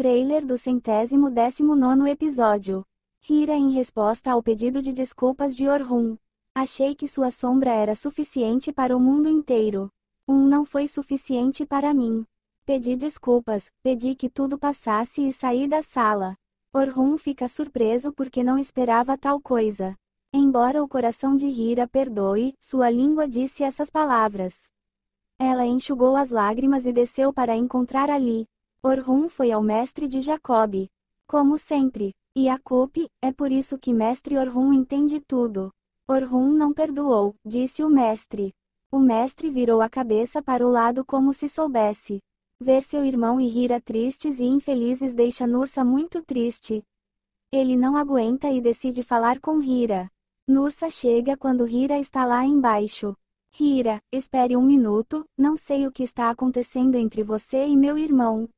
Trailer do centésimo décimo nono episódio. Hira em resposta ao pedido de desculpas de Orhun. Achei que sua sombra era suficiente para o mundo inteiro. Um não foi suficiente para mim. Pedi desculpas, pedi que tudo passasse e saí da sala. Orhun fica surpreso porque não esperava tal coisa. Embora o coração de Hira perdoe, sua língua disse essas palavras. Ela enxugou as lágrimas e desceu para encontrar Ali. Orhum foi ao mestre de Jacob. Como sempre, Iacupe, é por isso que mestre Orhum entende tudo. Orhum não perdoou, disse o mestre. O mestre virou a cabeça para o lado como se soubesse. Ver seu irmão e Hira tristes e infelizes deixa Nursa muito triste. Ele não aguenta e decide falar com Hira. Nursa chega quando Hira está lá embaixo. Hira, espere um minuto, não sei o que está acontecendo entre você e meu irmão.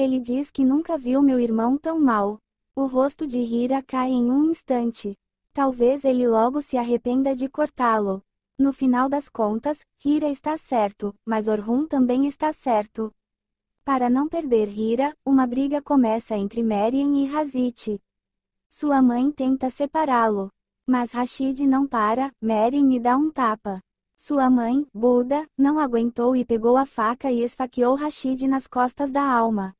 Ele diz que nunca viu meu irmão tão mal. O rosto de Hira cai em um instante. Talvez ele logo se arrependa de cortá-lo. No final das contas, Hira está certo, mas Orhun também está certo. Para não perder Hira, uma briga começa entre Merien e Hazit. Sua mãe tenta separá-lo. Mas Rashid não para, Merien me dá um tapa. Sua mãe, Buda, não aguentou e pegou a faca e esfaqueou Rashid nas costas da alma.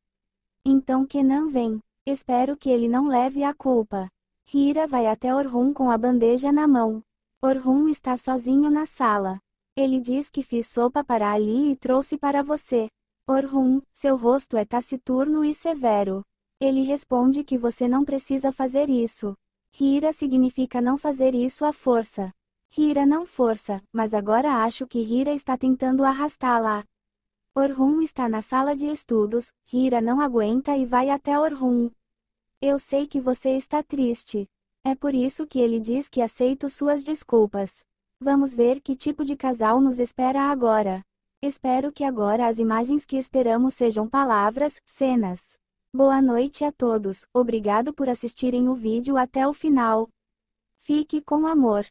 Então Kenan vem. Espero que ele não leve a culpa. Hira vai até Orhun com a bandeja na mão. Orhun está sozinho na sala. Ele diz que fiz sopa para Ali e trouxe para você. Orhun, seu rosto é taciturno e severo. Ele responde que você não precisa fazer isso. Hira significa não fazer isso à força. Hira não força, mas agora acho que Hira está tentando arrastá-la. Orhun está na sala de estudos, Hira não aguenta e vai até Orhun. Eu sei que você está triste. É por isso que ele diz que aceito suas desculpas. Vamos ver que tipo de casal nos espera agora. Espero que agora as imagens que esperamos sejam palavras, cenas. Boa noite a todos, obrigado por assistirem o vídeo até o final. Fique com amor.